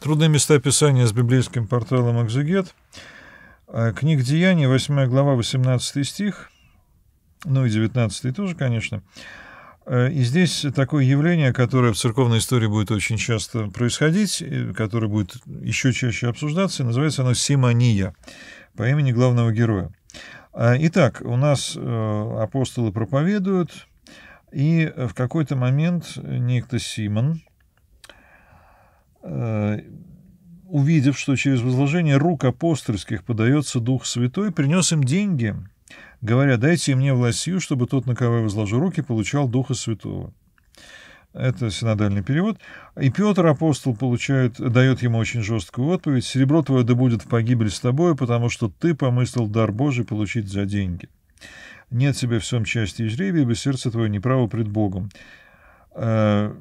Трудные места Писания с библейским порталом «Экзегет». Э, книг Деяний, 8 глава, 18 стих, ну и 19 тоже, конечно. Э, и здесь такое явление, которое в церковной истории будет очень часто происходить, которое будет еще чаще обсуждаться, называется оно «Симония» по имени главного героя. Э, итак, у нас апостолы проповедуют, и в какой-то момент некто Симон – Э, увидев, что через возложение рук апостольских подается Дух Святой, принес им деньги, говоря, дайте мне властью, чтобы тот, на кого я возложу руки, получал Духа Святого. Это синодальный перевод. И Петр, апостол, получает, дает ему очень жесткую отповедь. «Серебро твое да будет в погибель с тобою, потому что ты помыслил дар Божий получить за деньги. Нет тебе в всем части и жребия, ибо сердце твое неправо пред Богом». Э,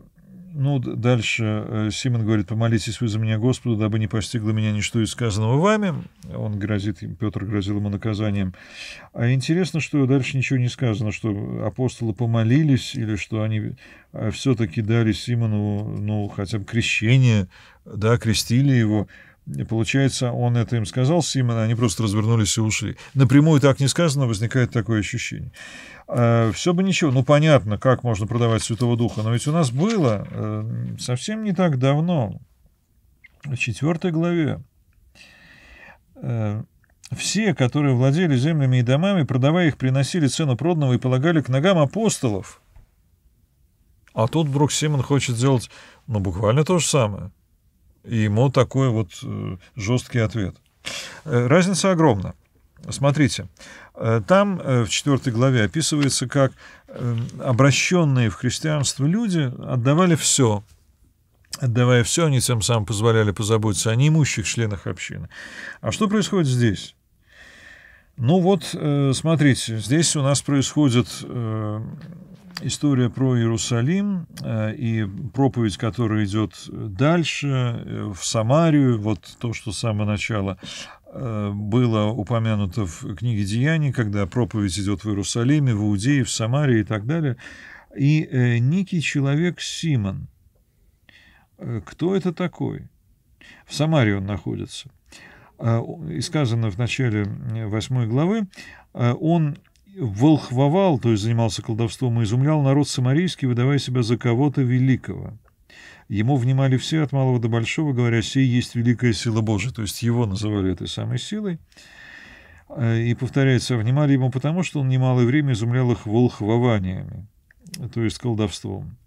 ну, дальше э, Симон говорит, помолитесь вы за меня Господу, дабы не постигло меня ничто из сказанного вами. Он грозит, Петр грозил ему наказанием. А интересно, что дальше ничего не сказано, что апостолы помолились или что они э, все-таки дали Симону, ну, хотя бы крещение, да, крестили его. И получается, он это им сказал, Симон, они просто развернулись и ушли. Напрямую так не сказано, возникает такое ощущение. А, все бы ничего, ну понятно, как можно продавать Святого Духа, но ведь у нас было э, совсем не так давно, в четвертой главе, э, все, которые владели землями и домами, продавая их, приносили цену проданного и полагали к ногам апостолов. А тут вдруг Симон хочет сделать, ну, буквально то же самое. И ему такой вот э, жесткий ответ. Э, разница огромна. Смотрите, э, там в 4 главе описывается, как обращенные в христианство люди отдавали все. Отдавая все, они тем самым позволяли позаботиться о неимущих членах общины. А что происходит здесь? Ну вот, смотрите, здесь у нас происходит история про Иерусалим э, и проповедь, которая идет дальше, э, в Самарию, вот то, что с самого начала э, было упомянуто в книге «Деяний», когда проповедь идет в Иерусалиме, в Иудее, в Самарии и так далее. И некий человек Симон. Кто это такой? В Самаре он находится. И сказано в начале 8 главы, он волхвовал, то есть занимался колдовством, и изумлял народ самарийский, выдавая себя за кого-то великого. Ему внимали все от малого до большого, говоря, «сей есть великая сила Божия», то есть его называли этой самой силой. Э, и, повторяется, внимали ему потому, что он немалое время изумлял их волхвованиями, то есть колдовством.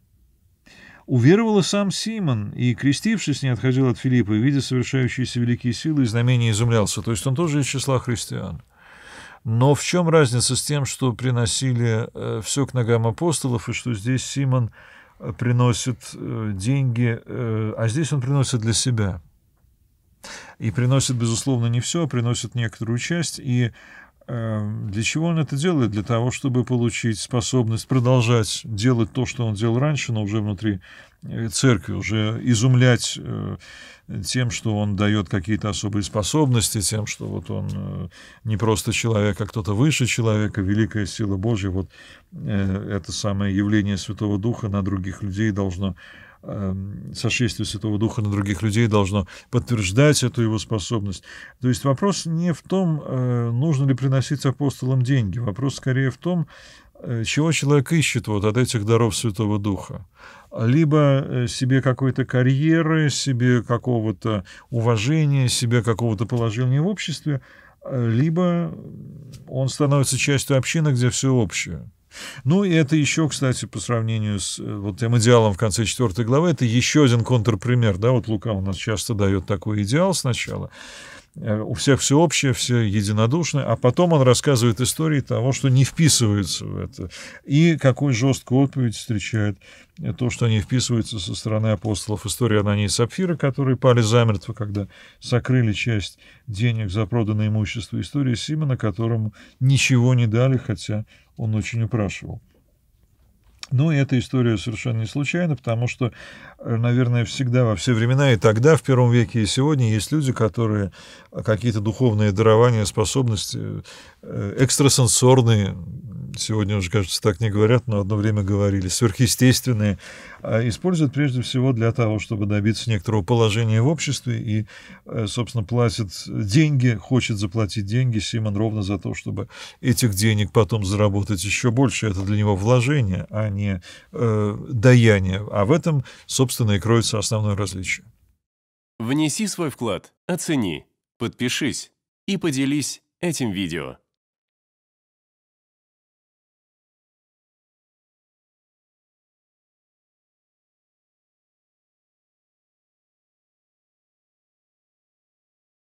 Уверовал и сам Симон, и, крестившись, не отходил от Филиппа, и, видя совершающиеся великие силы и знамения, изумлялся. То есть он тоже из числа христиан. Но в чем разница с тем, что приносили э, все к ногам апостолов, и что здесь Симон э, приносит э, деньги, а здесь он приносит для себя? И приносит, безусловно, не все, а приносит некоторую часть. И Эм, для чего он это делает? Для того, чтобы получить способность продолжать делать то, что он делал раньше, но уже внутри э, церкви, уже изумлять э, тем, что он дает какие-то особые способности, тем, что вот он э, не просто человек, а кто-то выше человека, великая сила Божья. Вот это самое явление Святого Духа на других людей должно Эм, сошествие Святого Духа на других людей должно подтверждать эту его способность. То есть вопрос не в том, э, нужно ли приносить апостолам деньги, вопрос скорее в том, э, чего человек ищет вот от этих даров Святого Духа. Либо э, себе какой-то карьеры, себе какого-то уважения, себе какого-то положения в обществе, либо он становится частью общины, где все общее. Ну, и это еще, кстати, по сравнению с э, вот тем идеалом в конце четвертой главы, это еще один контрпример, да, вот Лука у нас часто дает такой идеал сначала, Э, у всех всеобщее, все единодушное, а потом он рассказывает истории того, что не вписывается в это, и какой жесткую отповедь встречает э, то, что не вписывается со стороны апостолов. История Анании и Сапфира, которые пали замертво, когда сокрыли часть денег за проданное имущество. История Симона, которому ничего не дали, хотя он очень упрашивал. Ну, и эта история совершенно не случайна, потому что, э, наверное, всегда, во все времена, и тогда, в первом веке, и сегодня, есть люди, которые э, какие-то духовные дарования, способности, э, экстрасенсорные, сегодня уже, кажется, так не говорят, но одно время говорили, сверхъестественные, а используют прежде всего для того, чтобы добиться некоторого положения в обществе и, э, собственно, платит деньги, хочет заплатить деньги Симон ровно за то, чтобы этих денег потом заработать еще больше. Это для него вложение, а не э, даяние. А в этом, собственно, и кроется основное различие. Внеси свой вклад, оцени, подпишись и поделись этим видео.